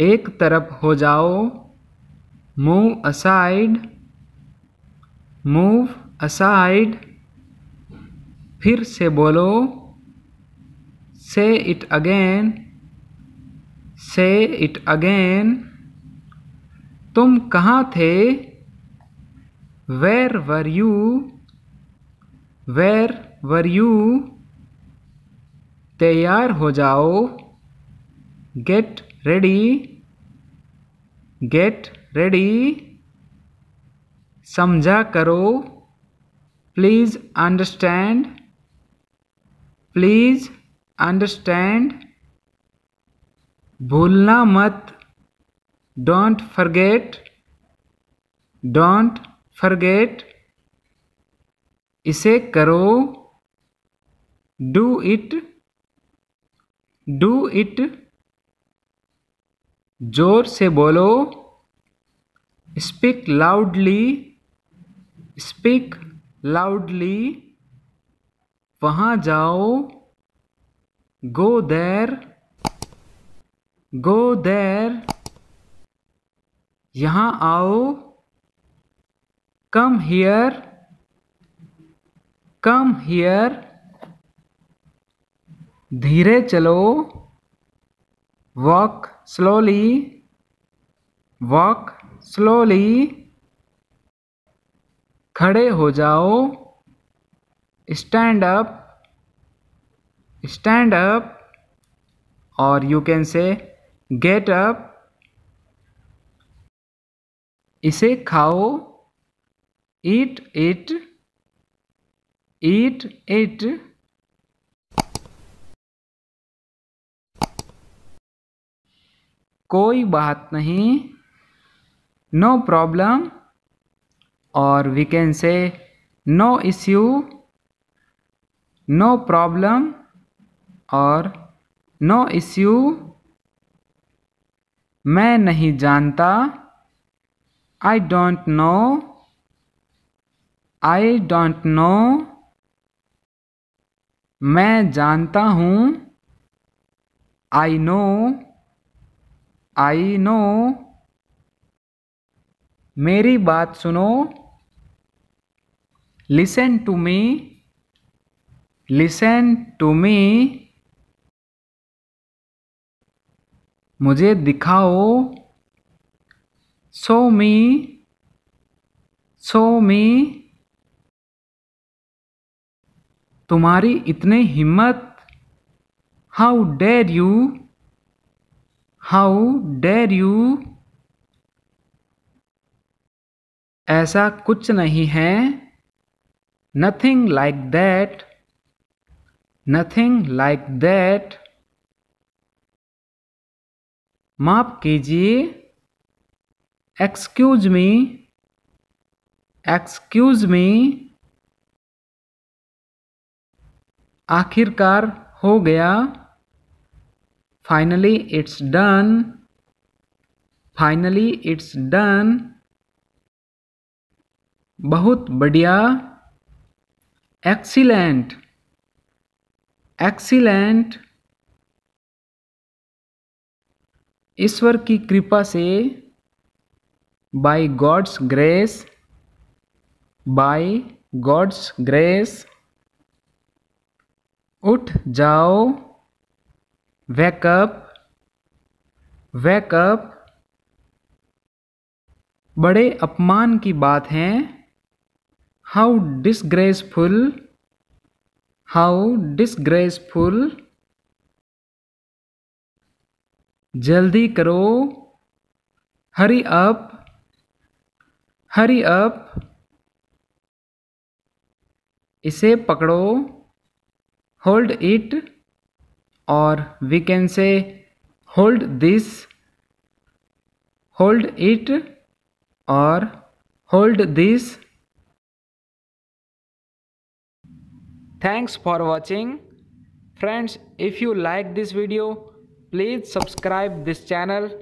एक तरफ हो जाओ मूव असाइड मूव असाइड फिर से बोलो say it again say it again तुम कहाँ थे where were you where were you तैयार हो जाओ गेट रेडी गेट रेडी समझा करो प्लीज़ अंडरस्टैंड प्लीज़ अंडरस्टैंड भूलना मत डोंट फॉरगेट डोंट फॉरगेट इसे करो डू इट डू इट जोर से बोलो स्पीक लाउडली स्पीक लाउडली वहाँ जाओ गो देर गो देर यहाँ आओ कम हियर कम हियर धीरे चलो walk slowly walk slowly खड़े हो जाओ स्टैंड अप स्टैंड अप और you can say get up इसे खाओ eat it eat it कोई बात नहीं नो प्रॉब्लम और we can say no issue no problem और नो इश्यू मैं नहीं जानता I don't know I don't know मैं जानता हूँ आई नो आई नो मेरी बात सुनो listen to me listen to me मुझे दिखाओ सो मी सो मी तुम्हारी इतनी हिम्मत how dare you how dare you ऐसा कुछ नहीं है nothing like that nothing like that माफ कीजिए एक्सक्यूज मी एक्सक्यूज मी आखिरकार हो गया finally it's done finally it's done बहुत बढ़िया एक्सीलेंट एक्सीलेंट ईश्वर की कृपा से by God's grace by God's grace उठ जाओ wake up wake up बड़े अपमान की बात है हाउ डिसग्रेसफुल हाउ डिसग्रेसफुल जल्दी करो हरी अप हरी अप इसे पकड़ो hold it or we can say hold this hold it or hold this thanks for watching friends if you like this video please subscribe this channel